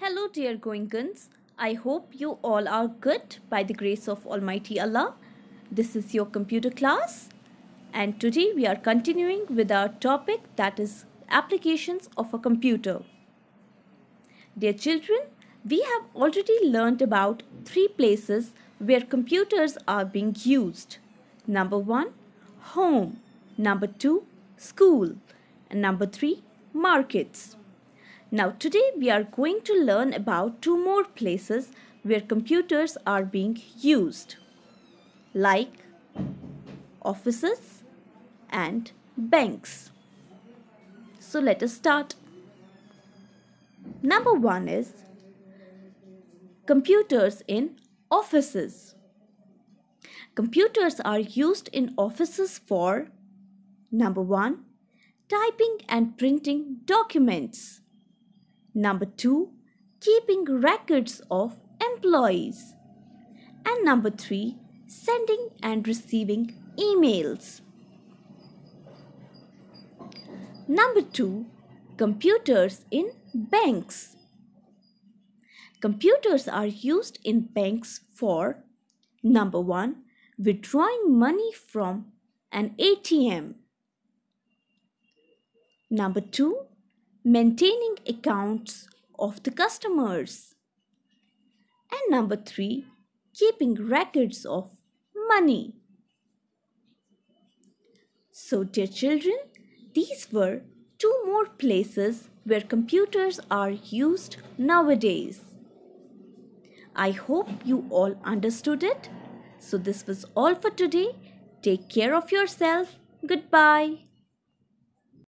Hello, dear Goingans. I hope you all are good by the grace of Almighty Allah. This is your computer class, and today we are continuing with our topic that is applications of a computer. Dear children, we have already learned about three places where computers are being used. Number one, home. Number two, school. And number three, markets. Now today we are going to learn about two more places where computers are being used like offices and banks. So let us start. Number one is computers in offices. Computers are used in offices for number one, typing and printing documents. Number two, keeping records of employees. And number three, sending and receiving emails. Number two, computers in banks. Computers are used in banks for number one, withdrawing money from an ATM. Number two, maintaining accounts of the customers. And number three, keeping records of money. So, dear children, these were two more places where computers are used nowadays. I hope you all understood it. So, this was all for today. Take care of yourself. Goodbye.